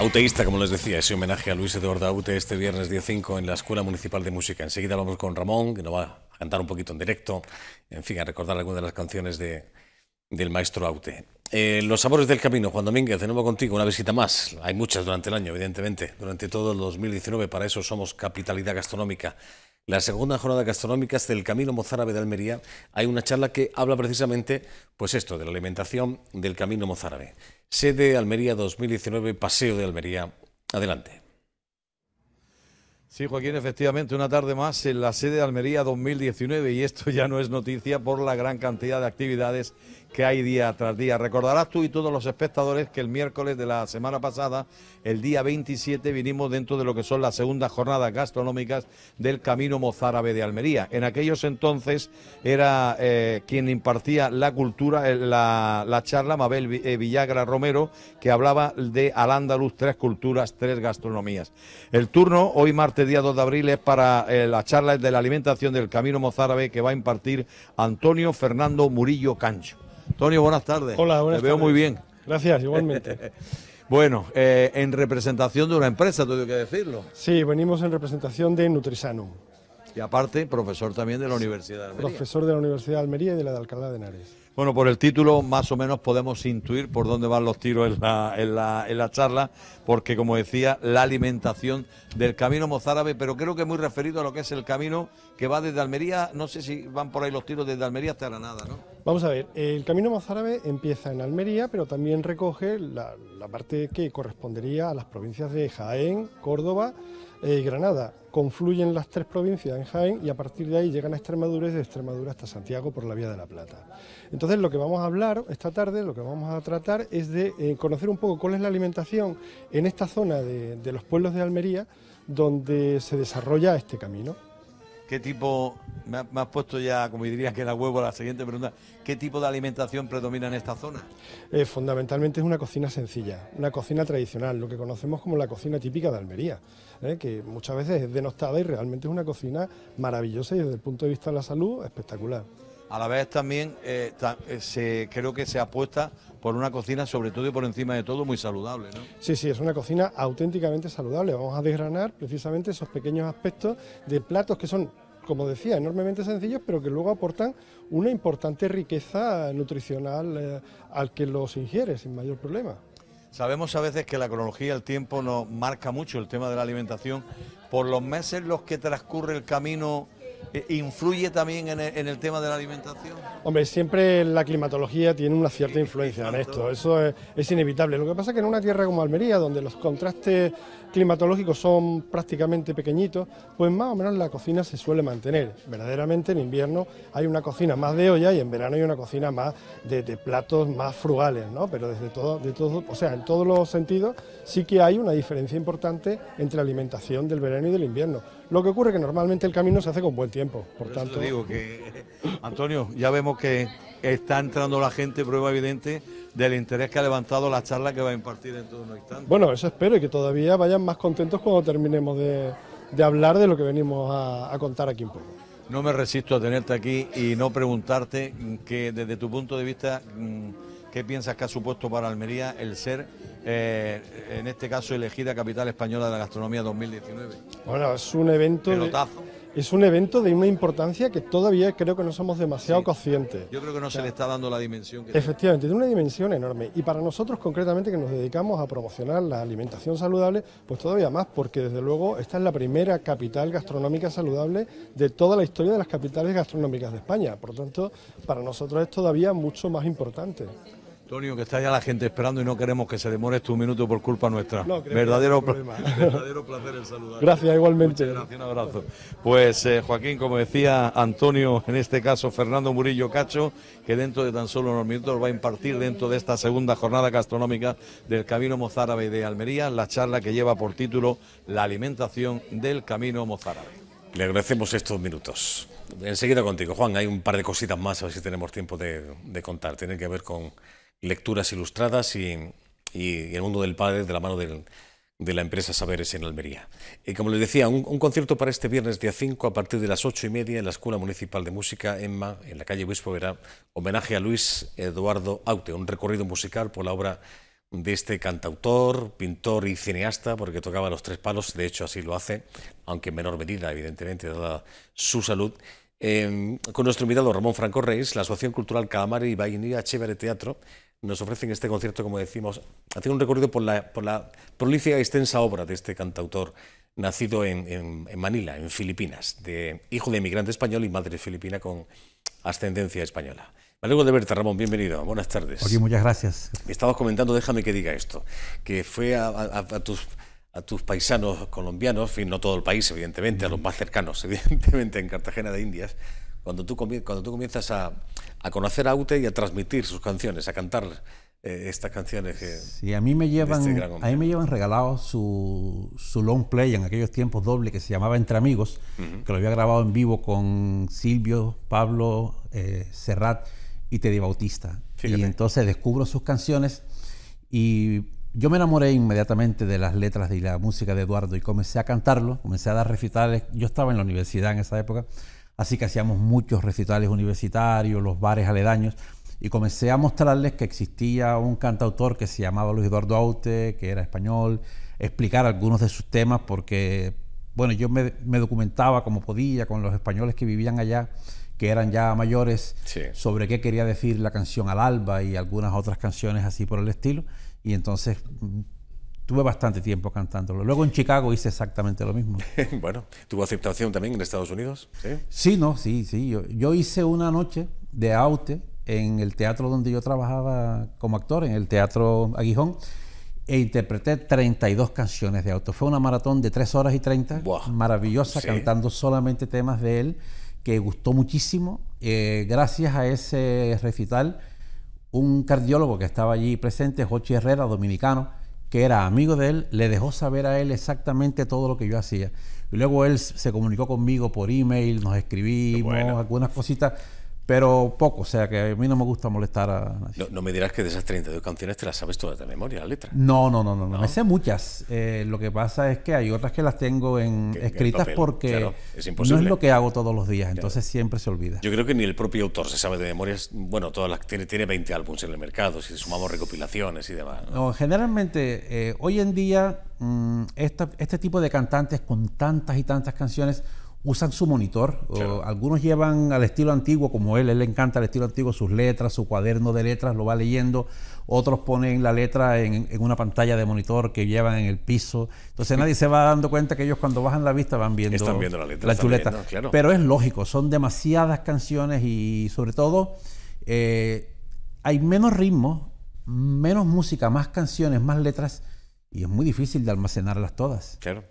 Auteísta, como les decía, ese homenaje a Luis Eduardo Aute este viernes día 5 en la Escuela Municipal de Música. Enseguida vamos con Ramón, que nos va a cantar un poquito en directo, en fin, a recordar algunas de las canciones del maestro Aute. Eh, los sabores del camino, Juan Domínguez, de nuevo contigo, una visita más. Hay muchas durante el año, evidentemente, durante todo el 2019, para eso somos Capitalidad Gastronómica la segunda jornada gastronómica del Camino Mozárabe de Almería, hay una charla que habla precisamente, pues esto, de la alimentación del Camino Mozárabe. Sede Almería 2019, Paseo de Almería. Adelante. Sí, Joaquín, efectivamente, una tarde más en la sede de Almería 2019 y esto ya no es noticia por la gran cantidad de actividades que hay día tras día. Recordarás tú y todos los espectadores que el miércoles de la semana pasada, el día 27, vinimos dentro de lo que son las segundas jornadas gastronómicas del Camino Mozárabe de Almería. En aquellos entonces era eh, quien impartía la cultura, eh, la, la, charla, Mabel eh, Villagra Romero, que hablaba de Al Andaluz, tres culturas, tres gastronomías. El turno hoy martes este día 2 de abril es para eh, la charla de la alimentación del Camino Mozárabe que va a impartir Antonio Fernando Murillo Cancho. Antonio, buenas tardes. Hola, buenas tardes. Te veo muy bien. Gracias, igualmente. bueno, eh, en representación de una empresa, tengo que decirlo. Sí, venimos en representación de Nutrisano. Y aparte, profesor también de la Universidad de Almería. Profesor de la Universidad de Almería y de la de Alcalá de Henares. Bueno, por el título más o menos podemos intuir por dónde van los tiros en la, charla, porque como decía, la alimentación del camino mozárabe, pero creo que muy referido a lo que es el camino que va desde Almería, no sé si van por ahí los tiros desde Almería hasta Granada, ¿no? Vamos a ver, el camino mozárabe empieza en Almería, pero también recoge la, la parte que correspondería a las provincias de Jaén, Córdoba, eh, Granada. Confluyen las tres provincias en Jaén y a partir de ahí llegan a Extremadura y de Extremadura hasta Santiago por la vía de la Plata. Entonces lo que vamos a hablar esta tarde, lo que vamos a tratar es de eh, conocer un poco cuál es la alimentación en esta zona de los pueblos de Almería donde se desarrolla este camino. ¿Qué tipo, me, puesto ya, como dirías que la huevo, la siguiente pregunta, ¿qué tipo de alimentación predomina en esta zona? Eh, fundamentalmente es una cocina sencilla, una cocina tradicional, lo que conocemos como la cocina típica de Almería, ¿eh? que muchas veces es denostada y realmente es una cocina maravillosa y desde el punto de vista de la salud espectacular a la vez también eh, eh, se, creo que se apuesta por una cocina, sobre todo y por encima de todo, muy saludable. ¿no? Sí, sí, es una cocina auténticamente saludable. Vamos a desgranar precisamente esos pequeños aspectos de platos que son como decía, enormemente sencillos, pero que luego aportan una importante riqueza nutricional eh, al que los ingiere sin mayor problema. Sabemos a veces que la cronología, el tiempo, nos marca mucho el tema de la alimentación. Por los meses los que transcurre el camino eh, ¿Influye también en el, tema de la alimentación? Hombre, siempre la climatología tiene una cierta influencia en esto, eso es, inevitable. Lo que pasa es que en una tierra como Almería, donde los contrastes climatológicos son prácticamente pequeñitos, pues más o menos la cocina se suele mantener. Verdaderamente en invierno hay una cocina más de olla y en verano hay una cocina más de, platos más frugales, ¿no? Pero desde todo, de todo, o sea, en todos los sentidos sí que hay una diferencia importante entre la alimentación del verano y del invierno. Lo que ocurre es que normalmente el camino se hace con buen tiempo. Por, tanto, digo que Antonio, ya vemos que está entrando la gente, prueba evidente del interés que ha levantado la charla que va a impartir en todo unos instante. Bueno, eso espero y que todavía vayan más contentos cuando terminemos de, hablar de lo que venimos a, contar aquí un poco. No me resisto a tenerte aquí y no preguntarte mm, que desde tu punto de vista, mm, ¿qué piensas que ha supuesto para Almería el ser, eh, en este caso, elegida capital española de la gastronomía 2019? Bueno, es un evento es un evento de una importancia que todavía creo que no somos demasiado conscientes. Yo creo que no se le está dando la dimensión que Efectivamente, tiene. una dimensión enorme. Y para nosotros, concretamente, que nos dedicamos a promocionar la alimentación saludable, pues todavía más, porque desde luego esta es la primera capital gastronómica saludable de toda la historia de las capitales gastronómicas de España. Por lo tanto, para nosotros es todavía mucho más importante. Antonio, que está ya la gente esperando y no queremos que se demore este un minuto por culpa nuestra. verdadero, no verdadero placer el saludar. Gracias, igualmente. un abrazo. Pues eh, Joaquín, como decía Antonio, en este caso Fernando Murillo Cacho, que dentro de tan solo unos minutos va a impartir dentro de esta segunda jornada gastronómica del Camino Mozárabe de Almería, la charla que lleva por título La alimentación del Camino Mozárabe. Le agradecemos estos minutos. Enseguida contigo, Juan. Hay un par de cositas más, a ver si tenemos tiempo de, contar. Tienen que ver con lecturas ilustradas y, el mundo del padre de la mano de la empresa Saberes en Almería. Y como les decía, un, concierto para este viernes día 5 a partir de las 8 y media en la Escuela Municipal de Música EMMA, en la calle Luis Povera, homenaje a Luis Eduardo Aute, un recorrido musical por la obra de este cantautor, pintor y cineasta, porque tocaba los tres palos, de hecho así lo hace, aunque en menor medida, evidentemente, dada su salud. Eh, con nuestro invitado Ramón Franco Reis, la Asociación Cultural Calamari y Bainía Chévere Teatro, nos ofrecen este concierto, como decimos, haciendo un recorrido por la, por la prolífica y extensa obra de este cantautor, nacido en, en, Manila, en Filipinas, de, hijo de emigrante español y madre filipina con ascendencia española. Vale, luego de verte, Ramón. Bienvenido. Buenas tardes. Oye, muchas gracias. Me estabas comentando, déjame que diga esto, que fue a, tus a tus paisanos colombianos, fin, no todo el país, evidentemente, a los más cercanos, evidentemente, en Cartagena de Indias, cuando tú, cuando tú comienzas a, a, conocer a Ute y a transmitir sus canciones, a cantar eh, estas canciones. Que, sí, a mí me este llevan, a mí me llevan regalado su, su, long play en aquellos tiempos doble que se llamaba Entre Amigos, que lo había grabado en vivo con Silvio, Pablo, eh, Serrat y Teddy Bautista. Y entonces descubro sus canciones y yo me enamoré inmediatamente de las letras y la música de Eduardo y comencé a cantarlo, comencé a dar recitales. Yo estaba en la universidad en esa época Así que hacíamos muchos recitales universitarios, los bares aledaños, y comencé a mostrarles que existía un cantautor que se llamaba Luis Eduardo Aute, que era español, explicar algunos de sus temas, porque, bueno, yo me, documentaba como podía con los españoles que vivían allá, que eran ya mayores, sobre qué quería decir la canción al alba y algunas otras canciones así por el estilo. Y entonces Tuve bastante tiempo cantándolo. Luego en Chicago hice exactamente lo mismo. bueno, ¿tuvo aceptación también en Estados Unidos? Sí, sí no, sí, sí. Yo, hice una noche de aute en el teatro donde yo trabajaba como actor, en el Teatro Aguijón, e interpreté 32 canciones de auto. Fue una maratón de 3 horas y 30, maravillosa, cantando solamente temas de él, que gustó muchísimo. Eh, gracias a ese recital, un cardiólogo que estaba allí presente, Jochi Herrera, dominicano, que era amigo de él, le dejó saber a él exactamente todo lo que yo hacía. Y luego él se comunicó conmigo por email, nos escribimos, algunas cositas pero poco, o sea que a mí no me gusta molestar a nadie. No, me dirás que de esas 32 canciones te las sabes todas de memoria, la letra. No, no, no, no. no. Me sé muchas. Eh, lo que pasa es que hay otras que las tengo en, escritas porque no es lo que hago todos los días, entonces siempre se olvida. Yo creo que ni el propio autor se sabe de memoria. Bueno, todas las, tiene, tiene 20 álbumes en el mercado, si sumamos recopilaciones y demás. No, generalmente eh, hoy en día mm, este tipo de cantantes con tantas y tantas canciones usan su monitor. algunos llevan al estilo antiguo, como él, él le encanta el estilo antiguo, sus letras, su cuaderno de letras, lo va leyendo. Otros ponen la letra en, una pantalla de monitor que llevan en el piso. Entonces nadie se va dando cuenta que ellos cuando bajan la vista van viendo, la, chuleta. Pero es lógico, son demasiadas canciones y sobre todo eh, hay menos ritmo, menos música, más canciones, más letras y es muy difícil de almacenarlas todas. Claro.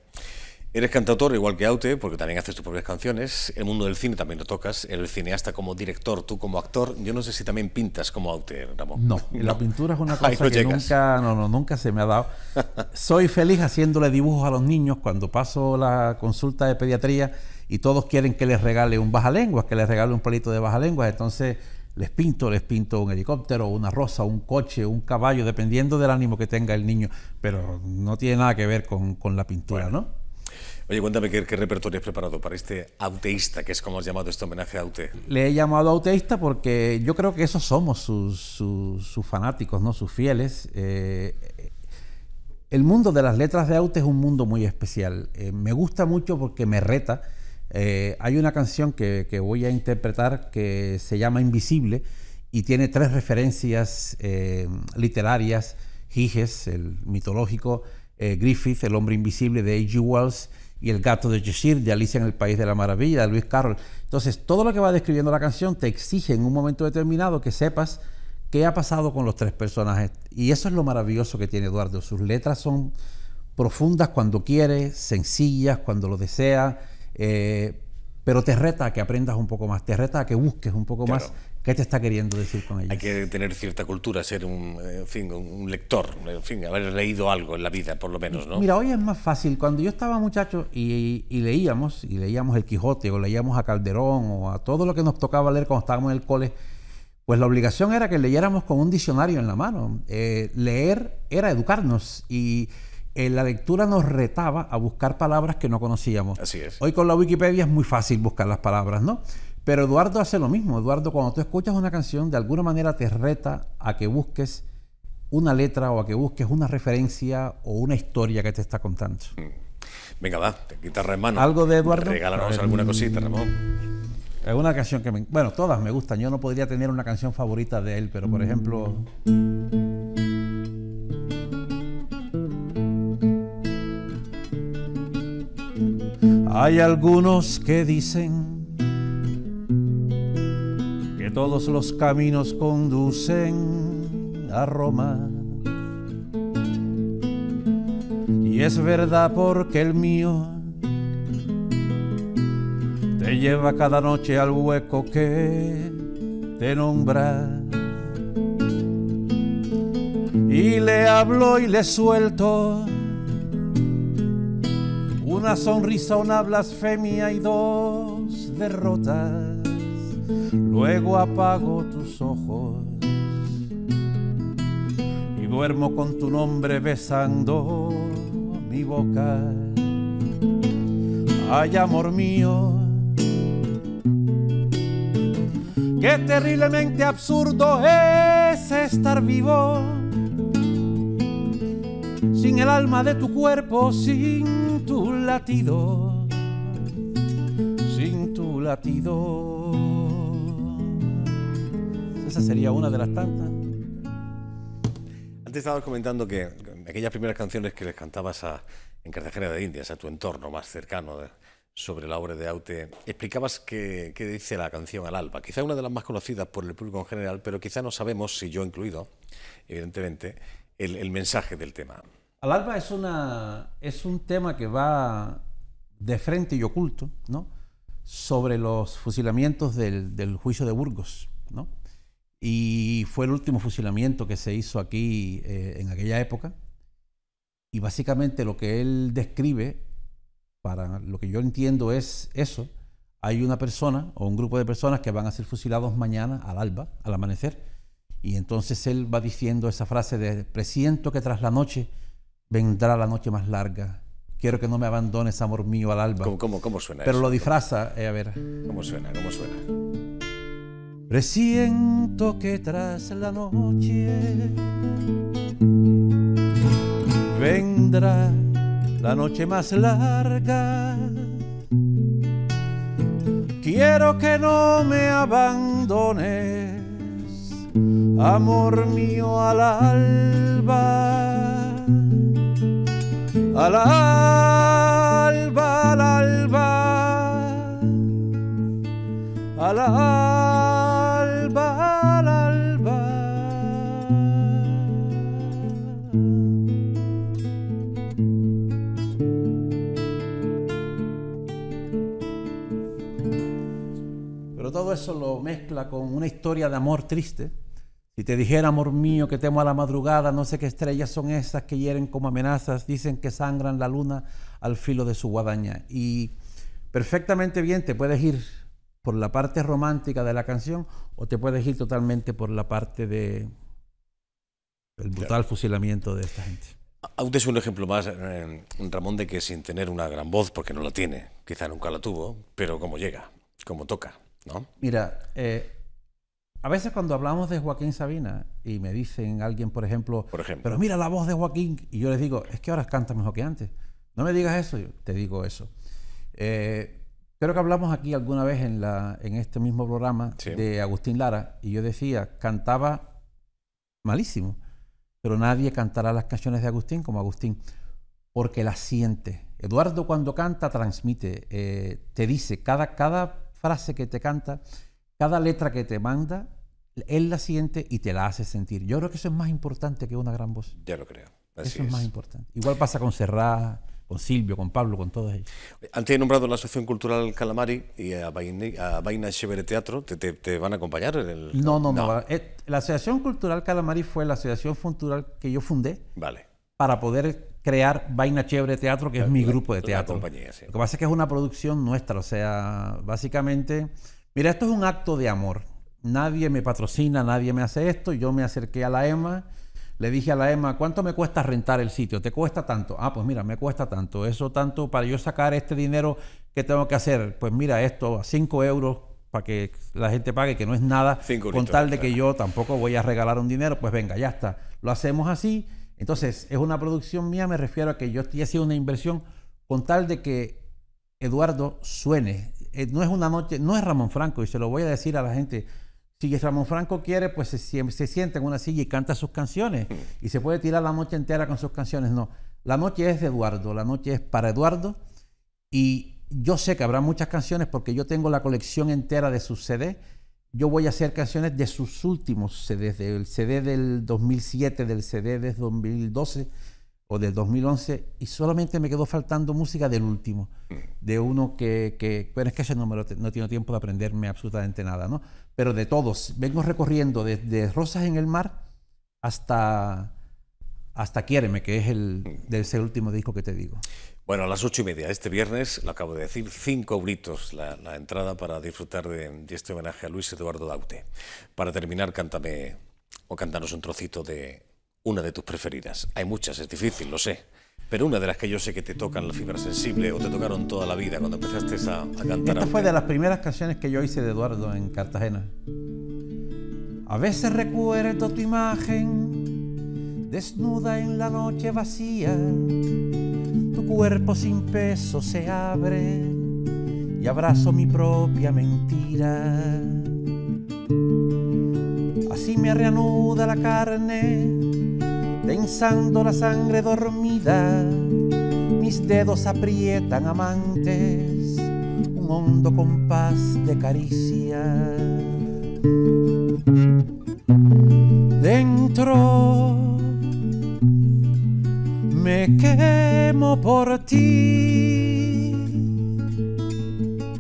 Eres cantautor igual que Aute, porque también haces tus propias canciones. El mundo del cine también lo tocas. El cineasta como director, tú como actor. Yo no sé si también pintas como Aute, Ramón. No, la pintura es una cosa que nunca, no, no, nunca se me ha dado. Soy feliz haciéndole dibujos a los niños cuando paso la consulta de pediatría y todos quieren que les regale un bajalenguas, que les regale un palito de bajalenguas. Entonces les pinto, les pinto un helicóptero, una rosa, un coche, un caballo, dependiendo del ánimo que tenga el niño. Pero no tiene nada que ver con, la pintura, ¿no? Oye, cuéntame qué, repertorio has preparado para este auteísta, que es como has llamado este homenaje a Aute. Le he llamado auteísta porque yo creo que esos somos sus, fanáticos, ¿no? sus fieles. Eh, el mundo de las letras de Aute es un mundo muy especial. Eh, me gusta mucho porque me reta. Eh, hay una canción que, voy a interpretar que se llama Invisible y tiene tres referencias literarias: Giges, el mitológico, Griffith, el hombre invisible de A.G. Wells, y El gato de Cheshire, de Alicia en el País de la Maravilla, de Luis Carroll. Entonces, todo lo que va describiendo la canción te exige en un momento determinado que sepas qué ha pasado con los tres personajes. Y eso es lo maravilloso que tiene Eduardo. Sus letras son profundas cuando quiere, sencillas cuando lo desea, eh, pero te reta a que aprendas un poco más, te reta a que busques un poco más ¿Qué te está queriendo decir con ella? Hay que tener cierta cultura, ser un, eh, fin, un lector, en fin, haber leído algo en la vida, por lo menos, ¿no? Mira, hoy es más fácil. Cuando yo estaba muchacho y, leíamos, y leíamos El Quijote, o leíamos a Calderón, o a todo lo que nos tocaba leer cuando estábamos en el cole, pues la obligación era que leyéramos con un diccionario en la mano. Eh, leer era educarnos y eh, la lectura nos retaba a buscar palabras que no conocíamos. Así es. Hoy con la Wikipedia es muy fácil buscar las palabras, ¿no? Pero Eduardo hace lo mismo. Eduardo, cuando tú escuchas una canción, de alguna manera te reta a que busques una letra o a que busques una referencia o una historia que te está contando. Mm. Venga, va, te guitarra en mano. ¿Algo de Eduardo? Regálanos alguna cosita, Ramón. una canción que me... Bueno, todas me gustan. Yo no podría tener una canción favorita de él, pero por ejemplo... Hay algunos que dicen todos los caminos conducen a Roma. Y es verdad porque el mío te lleva cada noche al hueco que te nombra. Y le hablo y le suelto una sonrisa, una blasfemia y dos derrotas. Luego apago tus ojos y duermo con tu nombre besando mi boca. Ay, amor mío, qué terriblemente absurdo es estar vivo sin el alma de tu cuerpo, sin tu latido, sin tu latido. Esa sería una de las tantas. Antes estabas comentando que aquellas primeras canciones que les cantabas a, en Cartagena de Indias, a tu entorno más cercano sobre la obra de Aute, explicabas qué dice la canción al alba, quizá una de las más conocidas por el público en general, pero quizá no sabemos, si yo incluido, evidentemente, el, mensaje del tema. Al alba es, una, es un tema que va de frente y oculto, ¿no? sobre los fusilamientos del, del, juicio de Burgos, ¿no? Y fue el último fusilamiento que se hizo aquí eh, en aquella época. Y básicamente lo que él describe, para lo que yo entiendo es eso, hay una persona o un grupo de personas que van a ser fusilados mañana al alba, al amanecer. Y entonces él va diciendo esa frase de, presiento que tras la noche vendrá la noche más larga. Quiero que no me abandones, amor mío, al alba. ¿Cómo, cómo, cómo suena Pero lo disfraza, eh, a ver. ¿Cómo suena? ¿Cómo suena? Presiento que tras la noche vendrá la noche más larga. Quiero que no me abandones, amor mío, al alba. Al alba, al alba. Al alba. eso lo mezcla con una historia de amor triste. Si te dijera, amor mío, que temo a la madrugada, no sé qué estrellas son esas que hieren como amenazas, dicen que sangran la luna al filo de su guadaña. Y perfectamente bien te puedes ir por la parte romántica de la canción o te puedes ir totalmente por la parte de el brutal fusilamiento de esta gente. Aún es un ejemplo más, eh, Ramón, de que sin tener una gran voz, porque no la tiene, quizá nunca la tuvo, pero como llega, como toca. Mira, eh, a veces cuando hablamos de Joaquín Sabina y me dicen alguien, por ejemplo, pero mira la voz de Joaquín, y yo les digo, es que ahora canta mejor que antes. No me digas eso, yo te digo eso. Eh, creo que hablamos aquí alguna vez en, este mismo programa de Agustín Lara, y yo decía, cantaba malísimo, pero nadie cantará las canciones de Agustín como Agustín, porque las siente. Eduardo cuando canta transmite, eh, te dice, cada, cada frase que te canta, cada letra que te manda, él la siente y te la hace sentir. Yo creo que eso es más importante que una gran voz. Ya lo creo. eso es, más importante. Igual pasa con Serrat, con Silvio, con Pablo, con todos ellos. Antes he nombrado la Asociación Cultural Calamari y a Vaina, Chevere Teatro. ¿Te, van a acompañar? En el... No, no, no, eh, La Asociación Cultural Calamari fue la asociación cultural que yo fundé. Vale. Para poder crear Vaina Chévere Teatro, que es mi grupo de teatro. Lo que pasa es que es una producción nuestra, o sea, básicamente, mira, esto es un acto de amor. Nadie me patrocina, nadie me hace esto. Yo me acerqué a la EMA, le dije a la EMA, ¿cuánto me cuesta rentar el sitio? ¿Te cuesta tanto? Ah, pues mira, me cuesta tanto. Eso tanto para yo sacar este dinero que tengo que hacer. Pues mira, esto a 5 euros para que la gente pague, que no es nada, con tal de que yo tampoco voy a regalar un dinero. Pues venga, ya está. Lo hacemos así entonces, es una producción mía, me refiero a que yo estoy sido una inversión con tal de que Eduardo suene. Eh, no es una noche, no es Ramón Franco, y se lo voy a decir a la gente. Si Ramón Franco quiere, pues se, sienta en una silla y canta sus canciones. Mm. Y se puede tirar la noche entera con sus canciones. No, la noche es de Eduardo, la noche es para Eduardo. Y yo sé que habrá muchas canciones porque yo tengo la colección entera de sus CDs yo voy a hacer canciones de sus últimos desde el CD del 2007, del CD del 2012 o del 2011, y solamente me quedó faltando música del último, mm. de uno que, que bueno, es que ese no, no tengo tiempo de aprenderme absolutamente nada, ¿no? Pero de todos, vengo recorriendo desde Rosas en el Mar hasta, hasta Quiéreme, que es el, mm. del ese último disco que te digo. Bueno, a las ocho y media, este viernes, lo acabo de decir, cinco gritos la, entrada para disfrutar de, este homenaje a Luis Eduardo Daute. Para terminar, cántame o cántanos un trocito de una de tus preferidas. Hay muchas, es difícil, lo sé, pero una de las que yo sé que te tocan la fibra sensible o te tocaron toda la vida cuando empezaste a, a cantar. Esta fue de las primeras canciones que yo hice de Eduardo en Cartagena. A veces recuerdo tu imagen desnuda en la noche vacía tu cuerpo sin peso se abre y abrazo mi propia mentira. Así me reanuda la carne, tensando la sangre dormida. Mis dedos aprietan amantes, un hondo compás de caricia. Dentro me quemo por ti.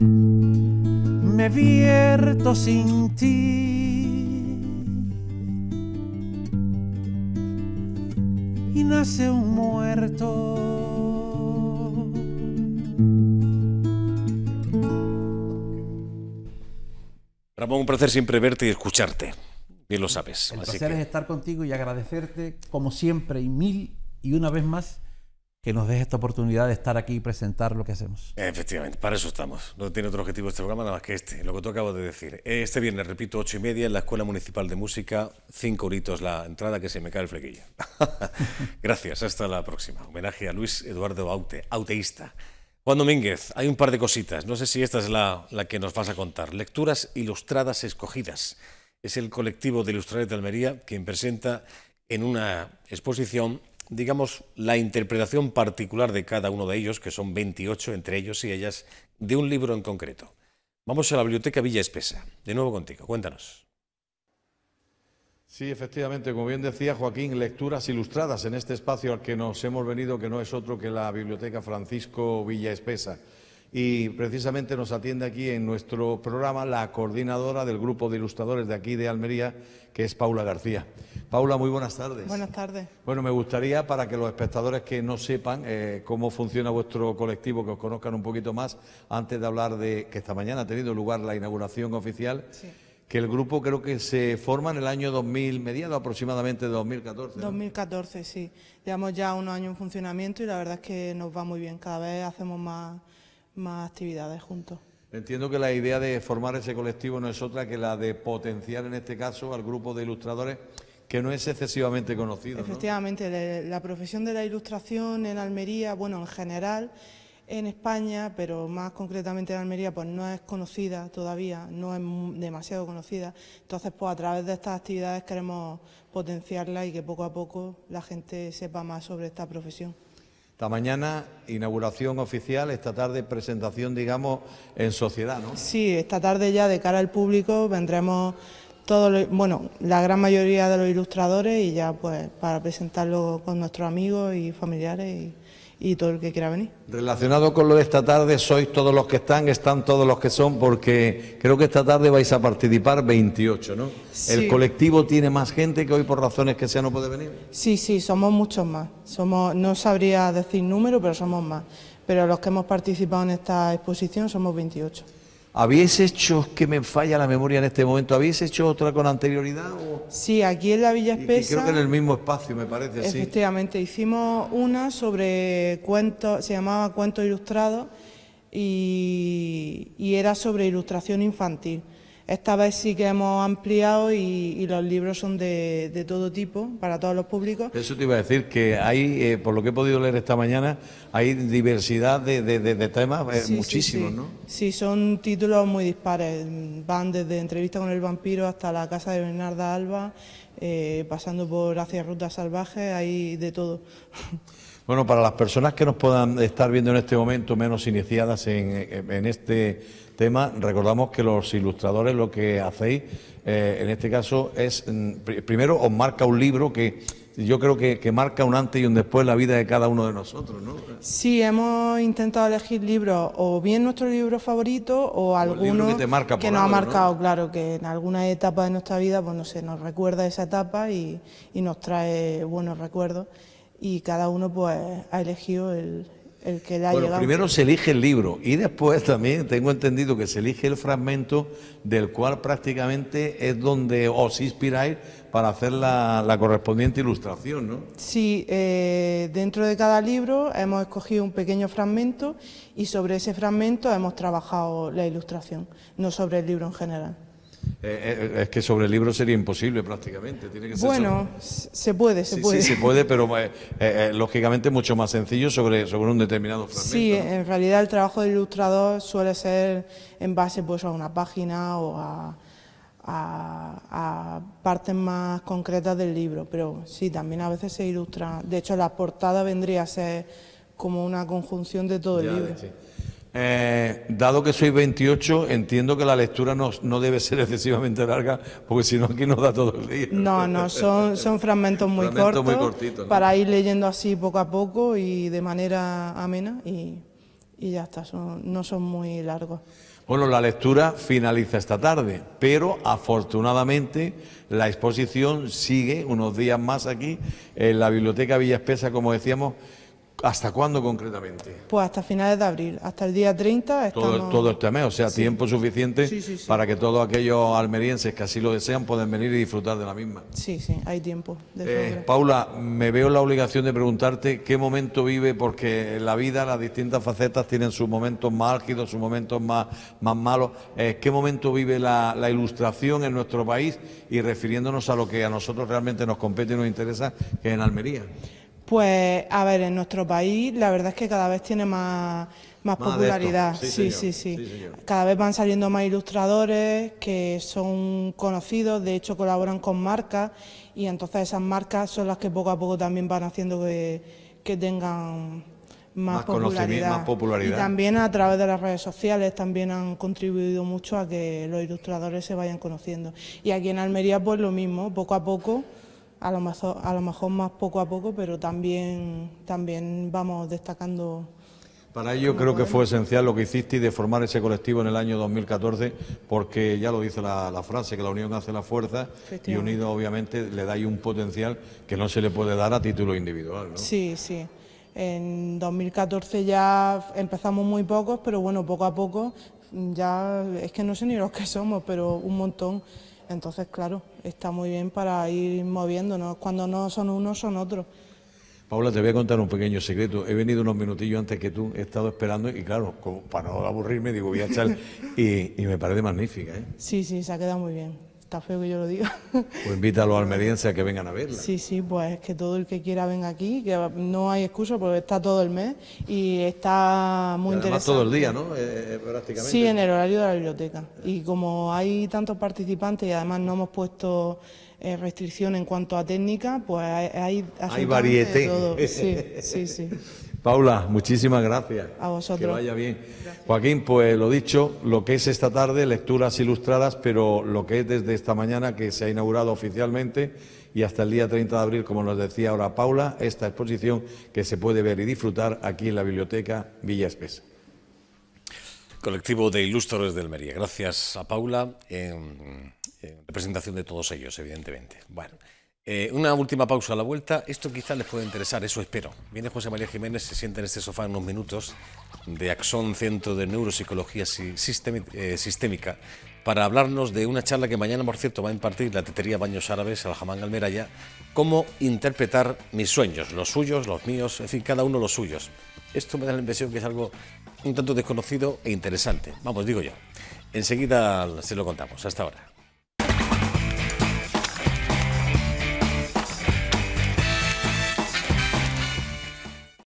Me vierto sin ti. Y nace un muerto. Ramón, un placer siempre verte y escucharte. Bien lo sabes. El placer es estar contigo y agradecerte, como siempre, y mil y una vez más que nos deje esta oportunidad de estar aquí y presentar lo que hacemos. Efectivamente, para eso estamos. No tiene otro objetivo este programa nada más que este, lo que tú acabas de decir. Este viernes, repito, ocho y media en la Escuela Municipal de Música, cinco horitos la entrada que se me cae el flequillo. Gracias, hasta la próxima. Homenaje a Luis Eduardo Aute, auteísta. Juan Domínguez, hay un par de cositas. No sé si esta es la, la que nos vas a contar. Lecturas ilustradas escogidas. Es el colectivo de ilustradores de Almería quien presenta en una exposición digamos, la interpretación particular de cada uno de ellos, que son 28 entre ellos y ellas, de un libro en concreto. Vamos a la Biblioteca Villa Espesa. De nuevo contigo, cuéntanos. Sí, efectivamente, como bien decía Joaquín, lecturas ilustradas en este espacio al que nos hemos venido, que no es otro que la Biblioteca Francisco Villa Espesa y precisamente nos atiende aquí en nuestro programa la coordinadora del grupo de ilustradores de aquí de Almería, que es Paula García. Paula, muy buenas tardes. Buenas tardes. Bueno, me gustaría para que los espectadores que no sepan eh, cómo funciona vuestro colectivo, que os conozcan un poquito más, antes de hablar de que esta mañana ha tenido lugar la inauguración oficial. que el grupo creo que se forma en el año 2000, mediado aproximadamente 2014. 2014, sí. Llevamos ya unos años en funcionamiento y la verdad es que nos va muy bien. Cada vez hacemos más más actividades juntos. Entiendo que la idea de formar ese colectivo no es otra que la de potenciar en este caso al grupo de ilustradores que no es excesivamente conocido. Efectivamente, la profesión de la ilustración en Almería, bueno, en general en España, pero más concretamente en Almería, pues no es conocida todavía, no es demasiado conocida. Entonces, pues a través de estas actividades queremos potenciarla y que poco a poco la gente sepa más sobre esta profesión. Esta mañana inauguración oficial, esta tarde presentación, digamos, en sociedad, ¿no? Sí, esta tarde ya de cara al público vendremos todos, bueno, la gran mayoría de los ilustradores y ya pues para presentarlo con nuestros amigos y familiares y y todo el que quiera venir. Relacionado con lo de esta tarde, sois todos los que están, están todos los que son, porque creo que esta tarde vais a participar 28, ¿no? ¿El colectivo tiene más gente que hoy por razones que sea no puede venir? Sí, sí, somos muchos más. Somos, no sabría decir número, pero somos más. Pero los que hemos participado en esta exposición somos 28. ¿Habíais hecho, que me falla la memoria en este momento, ¿habéis hecho otra con anterioridad? Sí, aquí en la Villa Espesa. creo que en el mismo espacio, me parece. Efectivamente, hicimos una sobre cuentos, se llamaba Cuentos Ilustrados y era sobre ilustración infantil. Esta vez sí que hemos ampliado y, los libros son de, todo tipo, para todos los públicos. Eso te iba a decir, que hay, eh, por lo que he podido leer esta mañana, hay diversidad de, temas, eh, muchísimos, ¿no? Sí, son títulos muy dispares. Van desde Entrevista con el vampiro hasta La casa de Bernarda Alba, eh, pasando por Hacia Rutas Salvajes, hay de todo. Bueno, para las personas que nos puedan estar viendo en este momento menos iniciadas en, este tema, recordamos que los ilustradores lo que hacéis, eh, en este caso, es, mm, primero os marca un libro que yo creo que, marca un antes y un después la vida de cada uno de nosotros, ¿no? Sí, hemos intentado elegir libros, o bien nuestro libro favorito, o alguno que, nos ha marcado, claro, que en alguna etapa de nuestra vida, pues no nos recuerda esa etapa y nos trae buenos recuerdos y cada uno pues ha elegido el, que le ha llegado. Primero se elige el libro y después también tengo entendido que se elige el fragmento del cual prácticamente es donde os inspiráis para hacer la, correspondiente ilustración, ¿no? Sí, eh, dentro de cada libro hemos escogido un pequeño fragmento y sobre ese fragmento hemos trabajado la ilustración, no sobre el libro en general. Eh, eh, eh, es que sobre el libro sería imposible prácticamente. Tiene que ser bueno, se puede, se puede. Sí, se puede, pero lógicamente mucho más sencillo sobre, sobre un determinado fragmento. Sí, en realidad el trabajo del ilustrador suele ser en base pues, a una página o a, partes más concretas del libro, pero sí, también a veces se ilustra. De hecho, la portada vendría a ser como una conjunción de todo el libro. Sí. Eh, dado que soy 28, entiendo que la lectura no, debe ser excesivamente larga, porque si no aquí nos da todo el día. No, no, son, son fragmentos muy cortos muy para ir leyendo así poco a poco y de manera amena y, y ya está, son, no son muy largos. Bueno, la lectura finaliza esta tarde, pero afortunadamente la exposición sigue unos días más aquí en la Biblioteca Villa Espesa, como decíamos, ¿Hasta cuándo concretamente? Pues hasta finales de abril, hasta el día 30 Todo, este mes, o sea, tiempo suficiente para que todos aquellos almerienses que así lo desean puedan venir y disfrutar de la misma. Sí, sí, hay tiempo. Eh, Paula, me veo la obligación de preguntarte qué momento vive, porque la vida, las distintas facetas tienen sus momentos más álgidos, sus momentos más, malos. Eh, ¿Qué momento vive la, la ilustración en nuestro país y refiriéndonos a lo que a nosotros realmente nos compete y nos interesa, que es en Almería? Pues, a ver, en nuestro país la verdad es que cada vez tiene más, popularidad. Sí sí, sí, cada vez van saliendo más ilustradores que son conocidos, de hecho colaboran con marcas y entonces esas marcas son las que poco a poco también van haciendo que, tengan más, más popularidad. Y también a través de las redes sociales también han contribuido mucho a que los ilustradores se vayan conociendo. Y aquí en Almería pues lo mismo, poco a poco a lo, mejor, a lo mejor más poco a poco, pero también, también vamos destacando. Para ello creo que fue esencial lo que hiciste y de formar ese colectivo en el año 2014, porque ya lo dice la, frase, que la unión hace la fuerza y unido obviamente le dais un potencial que no se le puede dar a título individual. Sí, sí. En 2014 ya empezamos muy pocos, pero bueno, poco a poco ya es que no sé ni los que somos, pero un montón. Entonces, claro, está muy bien para ir moviéndonos. Cuando no son unos, son otros. Paula, te voy a contar un pequeño secreto. He venido unos minutillos antes que tú, he estado esperando y claro, para no aburrirme, digo, voy a echar y, y me parece magnífica. ¿eh? Sí, sí, se ha quedado muy bien está feo que yo lo diga. Pues invita a los a que vengan a verla. Sí, sí, pues que todo el que quiera venga aquí, que no hay excusa porque está todo el mes y está muy interesante. además todo el día, ¿no? Eh, eh, prácticamente. Sí, en el horario de la biblioteca. Y como hay tantos participantes y además no hemos puesto eh, restricción en cuanto a técnica, pues hay... Hay, varieté. Sí, sí, sí. Paula, muchísimas gracias. A vosotros. Que vaya bien. Joaquín, pues lo dicho, lo que es esta tarde, lecturas ilustradas, pero lo que es desde esta mañana que se ha inaugurado oficialmente y hasta el día 30 de abril, como nos decía ahora Paula, esta exposición que se puede ver y disfrutar aquí en la Biblioteca Villa Espesa. Colectivo de Ilustradores del Mería. Gracias a Paula, en, en representación de todos ellos, evidentemente. Bueno. Eh, una última pausa a la vuelta. Esto quizás les puede interesar, eso espero. Viene José María Jiménez, se sienta en este sofá en unos minutos de Axón Centro de Neuropsicología eh, Sistémica para hablarnos de una charla que mañana, por cierto, va a impartir la tetería Baños Árabes, jamán Almeraya, cómo interpretar mis sueños, los suyos, los míos, en fin, cada uno los suyos. Esto me da la impresión que es algo un tanto desconocido e interesante. Vamos, digo yo. Enseguida se lo contamos. Hasta ahora.